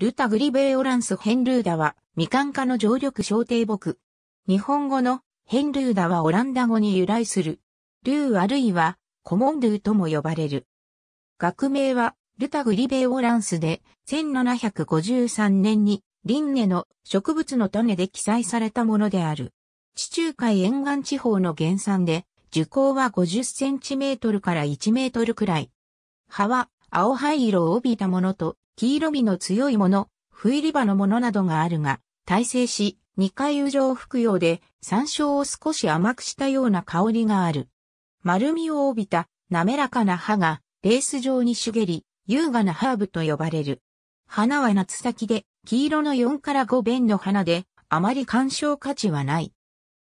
ルタ・グリベーオランス・ヘンルーダは、未完化科の常緑小低木。日本語のヘンルーダはオランダ語に由来する。ルーあるいは、コモンルーとも呼ばれる。学名は、ルタ・グリベーオランスで、1753年に、リンネの植物の種で記載されたものである。地中海沿岸地方の原産で、樹高は50センチメートルから1メートルくらい。葉は青灰色を帯びたものと、黄色味の強いもの、入り場のものなどがあるが、耐性し、二回油状服用で、山椒を少し甘くしたような香りがある。丸みを帯びた滑らかな葉がレース状に茂り、優雅なハーブと呼ばれる。花は夏先で、黄色の4から5弁の花で、あまり干渉価値はない。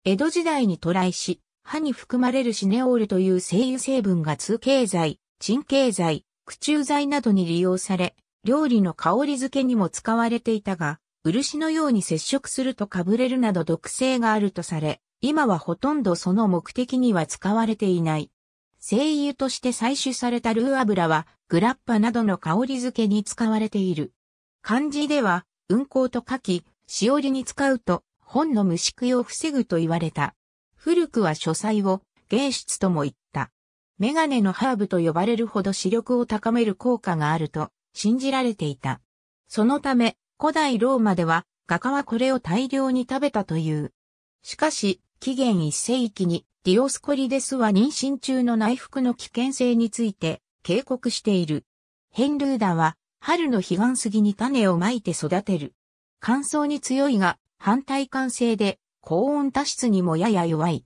江戸時代に渡来し、葉に含まれるシネオールという精油成分が通経剤、鎮経剤、駆虫剤などに利用され、料理の香り付けにも使われていたが、漆のように接触するとかぶれるなど毒性があるとされ、今はほとんどその目的には使われていない。精油として採取されたルー油は、グラッパなどの香り付けに使われている。漢字では、運行と書き、しおりに使うと、本の虫食いを防ぐと言われた。古くは書斎を、芸術とも言った。メガネのハーブと呼ばれるほど視力を高める効果があると信じられていた。そのため、古代ローマでは、画家はこれを大量に食べたという。しかし、紀元一世紀にディオスコリデスは妊娠中の内服の危険性について警告している。ヘンルーダは春の彼岸杉に種をまいて育てる。乾燥に強いが反対感性で高温多湿にもやや弱い。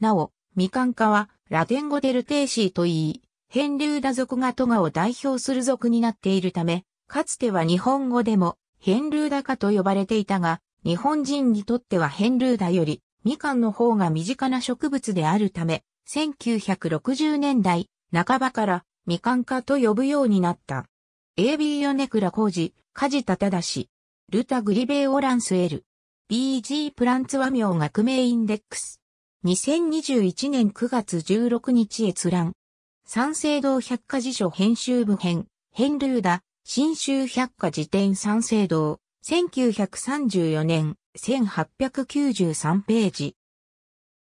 なお、未完化はラテン語でルテーシーと言い、ヘンューダ族がトガを代表する族になっているため、かつては日本語でもヘンューダ科と呼ばれていたが、日本人にとってはヘンューダより、みかんの方が身近な植物であるため、1960年代半ばからみかん科と呼ぶようになった。AB ジ、カジタタダシ、ルタグリベーオランスエル。BG プランツ和名学名インデックス。2021年9月16日閲覧。三省堂百科事書編集部編、ヘンルーダ、新州百科辞典三省堂、1934年、1893ページ。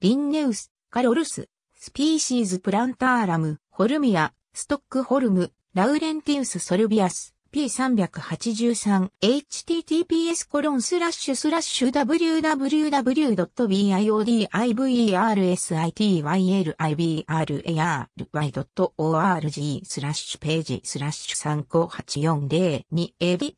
リンネウス、カロルス、スピーシーズプランターラム、ホルミア、ストックホルム、ラウレンティウス・ソルビアス。P383 https コロンスラッシュスラッシュ www.biodiversitylibray.org スラッシュページスラッシュ 35840-2AB3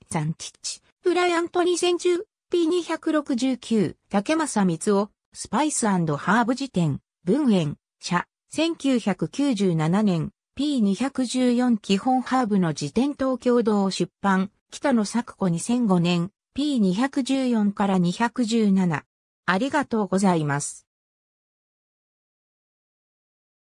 ブライアント2010 P269 竹正光雄。スパイスハーブ辞典文園社1997年 P214 基本ハーブの辞典東京堂を出版、北野作子2005年、P214 から217。ありがとうございます。